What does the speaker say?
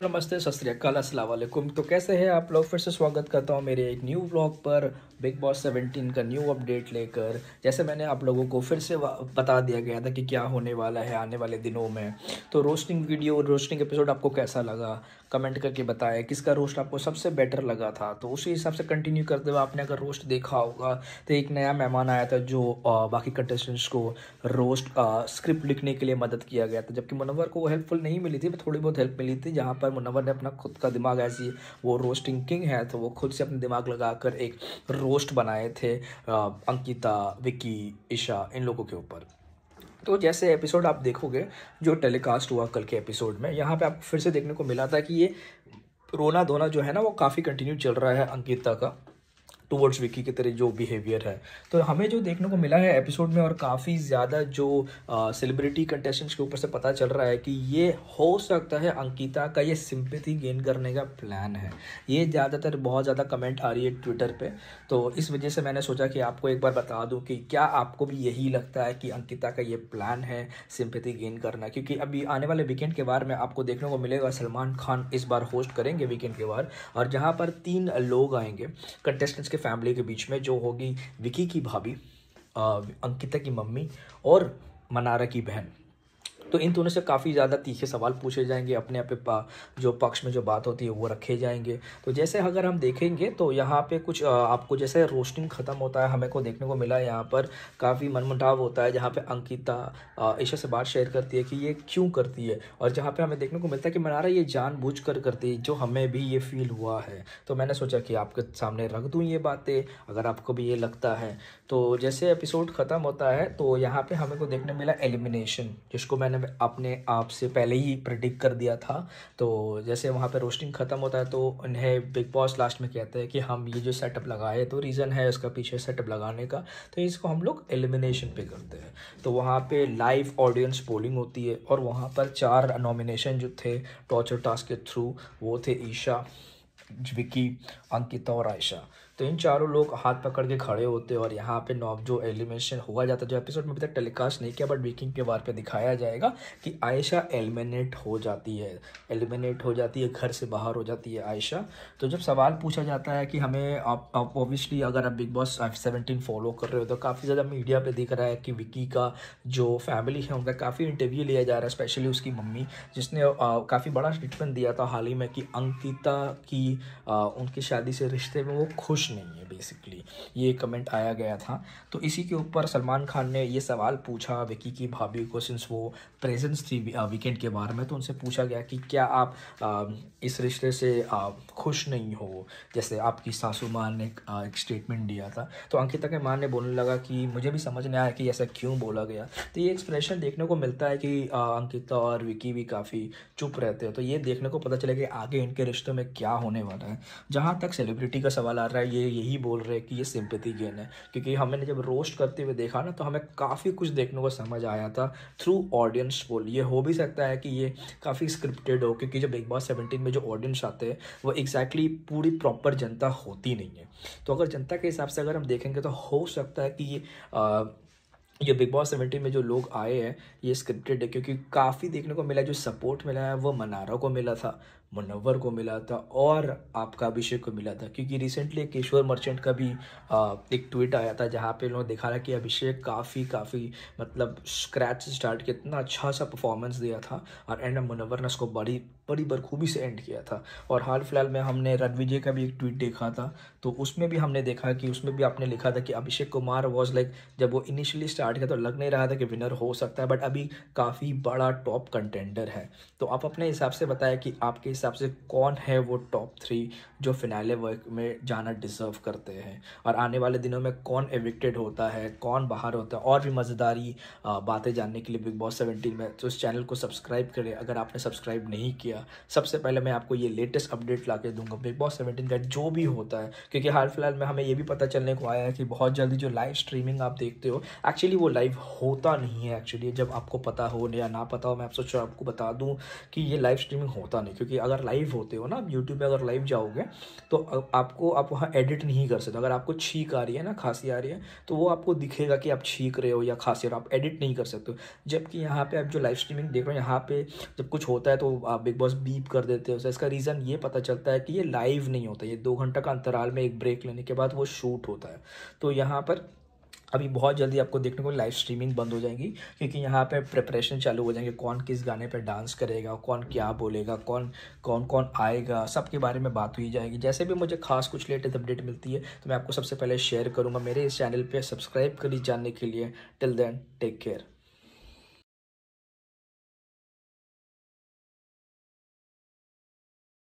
नमस्ते सत असला तो कैसे हैं आप लोग फिर से स्वागत करता हूं मेरे एक न्यू ब्लॉग पर बिग बॉस 17 का न्यू अपडेट लेकर जैसे मैंने आप लोगों को फिर से बता दिया गया था कि क्या होने वाला है आने वाले दिनों में तो रोस्टिंग वीडियो रोस्टिंग एपिसोड आपको कैसा लगा कमेंट करके बताएं किसका रोस्ट आपको सबसे बेटर लगा था तो उसी हिसाब से कंटिन्यू करते हुए आपने अगर रोस्ट देखा होगा तो एक नया मेहमान आया था जो बाकी कंटेस्टेंट्स को रोस्ट स्क्रिप्ट लिखने के लिए मदद किया गया था जबकि मुनवर को हेल्पफुल नहीं मिली थी थोड़ी बहुत हेल्प मिली थी जहाँ पर मुनवर ने अपना खुद का दिमाग ऐसी वो रोस्टिंग किंग है तो वो खुद से अपने दिमाग लगाकर एक रोस्ट बनाए थे अंकिता विकी ईशा इन लोगों के ऊपर तो जैसे एपिसोड आप देखोगे जो टेलीकास्ट हुआ कल के एपिसोड में यहाँ पे आपको फिर से देखने को मिला था कि ये रोना धोना जो है ना वो काफ़ी कंटिन्यू चल रहा है अंकिता का टूवर्ड्स विकी की तरह जो बिहेवियर है तो हमें जो देखने को मिला है एपिसोड में और काफ़ी ज़्यादा जो सेलिब्रिटी कंटेस्टेंट्स के ऊपर से पता चल रहा है कि ये हो सकता है अंकिता का ये सिंपथी गेन करने का प्लान है ये ज़्यादातर बहुत ज़्यादा कमेंट आ रही है ट्विटर पर तो इस वजह से मैंने सोचा कि आपको एक बार बता दूँ कि क्या आपको भी यही लगता है कि अंकिता का ये प्लान है सिंपथी गेन करना क्योंकि अभी आने वाले वीकेंड के बार में आपको देखने को मिलेगा सलमान खान इस बार होस्ट करेंगे वीकेंड के बार और जहाँ पर तीन लोग आएंगे कंटेस्टेंट्स के फैमिली के बीच में जो होगी विकी की भाभी अंकिता की मम्मी और मनारा की बहन तो इन दोनों से काफ़ी ज़्यादा तीखे सवाल पूछे जाएंगे अपने आप जो पक्ष में जो बात होती है वो रखे जाएंगे तो जैसे अगर हम देखेंगे तो यहाँ पे कुछ आपको जैसे रोस्टिंग ख़त्म होता है हमें को देखने को मिला यहाँ पर काफ़ी मनमुटाव होता है जहाँ पर अंकिता ईशा से बात शेयर करती है कि ये क्यों करती है और जहाँ पर हमें देखने को मिलता है कि मनारा ये जान कर करती है जो हमें भी ये फील हुआ है तो मैंने सोचा कि आपके सामने रख दूँ ये बातें अगर आपको भी ये लगता है तो जैसे एपिसोड ख़त्म होता है तो यहाँ पर हमें को देखने मिला एलिमिनेशन जिसको मैंने मैंने अपने आप से पहले ही प्रडिक्ट कर दिया था तो जैसे वहाँ पे रोस्टिंग ख़त्म होता है तो उन्हें बिग बॉस लास्ट में कहते हैं कि हम ये जो सेटअप लगाए तो रीज़न है उसका पीछे सेटअप लगाने का तो इसको हम लोग एलिमिनेशन पे करते हैं तो वहाँ पे लाइव ऑडियंस पोलिंग होती है और वहाँ पर चार नॉमिनेशन जो थे टॉर्चर टास्क के थ्रू वो थे ईशा विकी अंकिता और आयशा तो इन चारों लोग हाथ पकड़ के खड़े होते हैं और यहाँ पे नॉब जो एलिमिनेशन हुआ जाता है जो एपिसोड में अभी तक टेलीकास्ट नहीं किया बट वीकिंग के बार पे दिखाया जाएगा कि आयशा एलिमिनेट हो जाती है एलिमिनेट हो जाती है घर से बाहर हो जाती है आयशा तो जब सवाल पूछा जाता है कि हमें आप ऑब्वियसली अगर आप बिग बॉस सेवनटीन फॉलो कर रहे हो तो काफ़ी ज़्यादा मीडिया पर दिख रहा है कि विकी का जो फैमिली है उनका काफ़ी इंटरव्यू लिया जा रहा है स्पेशली उसकी मम्मी जिसने काफ़ी बड़ा स्टेटमेंट दिया था हाल ही में कि अंकिता की उनकी शादी से रिश्ते में वो खुश कुछ नहीं है बेसिकली ये कमेंट आया गया था तो इसी के ऊपर सलमान खान ने ये सवाल पूछा विकी की भाभी को सिंस वो प्रेजेंस थी वीकेंड के बारे में तो उनसे पूछा गया कि क्या आप आ, इस रिश्ते से आ, खुश नहीं हो जैसे आपकी सासू माँ ने आ, एक स्टेटमेंट दिया था तो अंकिता के माँ ने बोलने लगा कि मुझे भी समझ नहीं आया कि ऐसा क्यों बोला गया तो ये एक्सप्रेशन देखने को मिलता है कि आ, अंकिता और विकी भी काफ़ी चुप रहते हैं तो ये देखने को पता चले कि आगे इनके रिश्तों में क्या होने वाला है जहाँ तक सेलिब्रिटी का सवाल आ रहा है ये ये यही बोल रहे हैं कि ये सिंपथी गेन है क्योंकि हमने जब रोस्ट करते हुए देखा ना तो हमें काफ़ी कुछ देखने को समझ आया था थ्रू ऑडियंस बोल ये हो भी सकता है कि ये काफ़ी स्क्रिप्टेड हो क्योंकि जब बिग बॉस सेवनटीन में जो ऑडियंस आते हैं वो एग्जैक्टली exactly पूरी प्रॉपर जनता होती नहीं है तो अगर जनता के हिसाब से अगर हम देखेंगे तो हो सकता है कि ये आ, ये बिग बॉस सेवेंटी में जो लोग आए हैं ये स्क्रिप्टेड है क्योंकि काफ़ी देखने को मिला जो सपोर्ट मिला है वो मनारा को मिला था मुनवर को मिला था और आपका अभिषेक को मिला था क्योंकि रिसेंटली एक किशोर मर्चेंट का भी एक ट्वीट आया था जहाँ पे लोगों ने देखा था कि अभिषेक काफ़ी काफ़ी मतलब स्क्रैच से स्टार्ट किया इतना अच्छा सा परफॉर्मेंस दिया था और एंड मुनवर ने उसको बड़ी बड़ी बरखूबी से एंड किया था और हाल फिलहाल में हमने रणविजय का भी एक ट्वीट देखा था तो उसमें भी हमने देखा कि उसमें भी आपने लिखा था कि अभिषेक कुमार वॉज लाइक जब वो इनिशियली स्टार्ट किया तो लग नहीं रहा था कि विनर हो सकता है बट अभी काफ़ी बड़ा टॉप कंटेंडर है तो आप अपने हिसाब से बताया कि आपके हिसाब से कौन है वो टॉप थ्री जो फिनाले वर्क में जाना डिज़र्व करते हैं और आने वाले दिनों में कौन एविक्टेड होता है कौन बाहर होता है और भी मज़ेदारी बातें जानने के लिए बिग बॉस सेवेंटीन में तो इस चैनल को सब्सक्राइब करें अगर आपने सब्सक्राइब नहीं किया सबसे पहले मैं आपको ये लेटेस्ट अपडेट ला के दूँगा बिग बॉस सेवेंटीन का जो भी होता है क्योंकि हाल फिलहाल में हमें ये भी पता चलने को आया है कि बहुत जल्दी जो लाइव स्ट्रीमिंग आप देखते हो एक्चुअली वो लाइव होता नहीं है एक्चुअली जब आपको पता हो या ना पता हो मैं आप सोच आपको बता दूँ कि ये लाइव स्ट्रीमिंग होता नहीं क्योंकि अगर लाइव होते हो ना आप यूट्यूब में अगर लाइव जाओगे तो आपको आप वहाँ एडिट नहीं कर सकते अगर आपको छींक आ रही है ना खांसी आ रही है तो वो आपको दिखेगा कि आप छींक रहे हो या खांसी और आप एडिट नहीं कर सकते हो जबकि यहाँ पे आप जो लाइव स्ट्रीमिंग देख रहे हो यहाँ पे जब कुछ होता है तो आप बिग बॉस बीप कर देते हो इसका रीज़न ये पता चलता है कि ये लाइव नहीं होता ये दो घंटा का अंतराल में एक ब्रेक लेने के बाद वो शूट होता है तो यहाँ पर अभी बहुत जल्दी आपको देखने को लाइव स्ट्रीमिंग बंद हो जाएगी क्योंकि यहाँ पे प्रिपरेशन चालू हो जाएंगे कौन किस गाने पर डांस करेगा कौन क्या बोलेगा कौन कौन कौन आएगा सब के बारे में बात हुई जाएगी जैसे भी मुझे खास कुछ लेटेस्ट अपडेट मिलती है तो मैं आपको सबसे पहले शेयर करूँगा मेरे इस चैनल पर सब्सक्राइब करी जानने के लिए टिल देन टेक केयर